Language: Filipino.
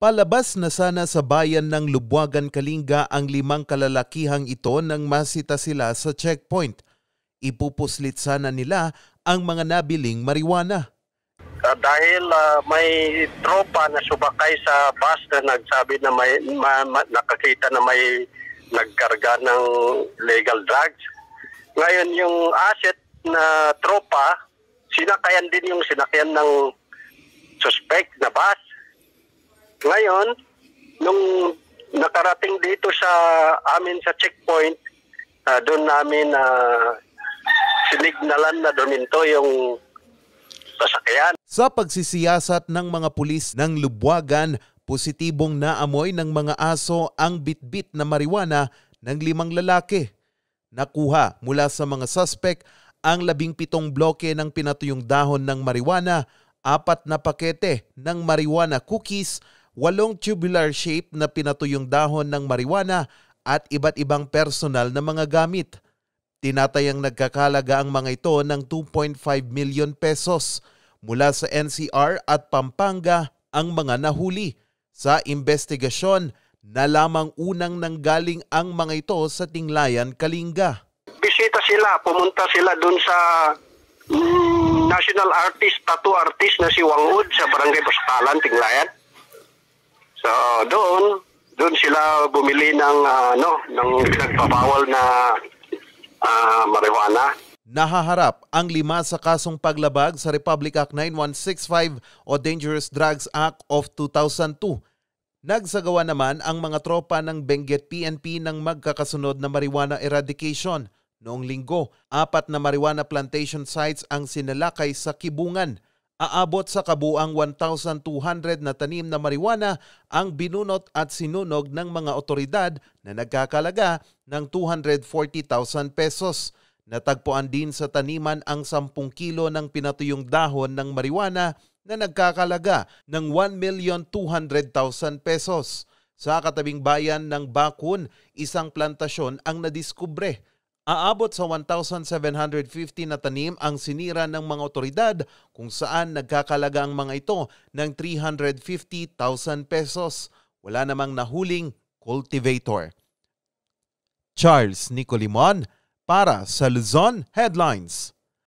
Palabas na sana sa bayan ng Lubwagan Kalinga ang limang kalalakihang ito nang masita sila sa checkpoint. Ipupuslit sana nila ang mga nabiling mariwana. Uh, ah, dahil uh, may tropa na subakay sa bus na nagsabi na may ma, ma, nakakita na may nagkarga ng legal drugs. Ngayon yung asset na tropa, sinakayan din yung sinakyan ng suspect na bus ngayon, nung nakarating dito sa amin sa checkpoint, uh, doon namin uh, sinignalan na duminto yung sasakyan. Sa pagsisiyasat ng mga pulis ng Lubwagan, positibong naamoy ng mga aso ang bitbit na mariwana ng limang lalaki. Nakuha mula sa mga suspect ang labing pitong bloke ng pinatuyong dahon ng mariwana, apat na pakete ng mariwana cookies, walong tubular shape na pinatuyong dahon ng marijuana at iba't ibang personal na mga gamit. Tinatayang nagkakalaga ang mga ito ng 2.5 million pesos mula sa NCR at Pampanga ang mga nahuli. Sa investigasyon, lamang unang nanggaling ang mga ito sa Tinglayan, Kalinga. Bisita sila, pumunta sila dun sa national artist, tattoo artist na si Wangud sa Barangay Bastalan, Tinglayan. So doon, doon sila bumili ng uh, ano, ng nagpapawal na uh, marijuana. Nahaharap ang lima sa kasong paglabag sa Republic Act 9165 o Dangerous Drugs Act of 2002. Nagsagawa naman ang mga tropa ng Benguet PNP ng magkakasunod na marijuana eradication. Noong linggo, apat na marijuana plantation sites ang sinalakay sa Kibungan – aabot sa kabuang 1,200 na tanim na marijuana ang binunot at sinunog ng mga otoridad na nagkakalaga ng 240,000 pesos. Natagpuan din sa taniman ang 10 kilo ng pinatuyong dahon ng marijuana na nagkakalaga ng 1,200,000 pesos. Sa katabing bayan ng Bakun, isang plantasyon ang nadiskubre Aabot sa 1,750 na tanim ang sinira ng mga otoridad kung saan nagkakalaga ang mga ito ng 350,000 pesos. Wala namang nahuling cultivator. Charles Nicolimon para sa Luzon Headlines.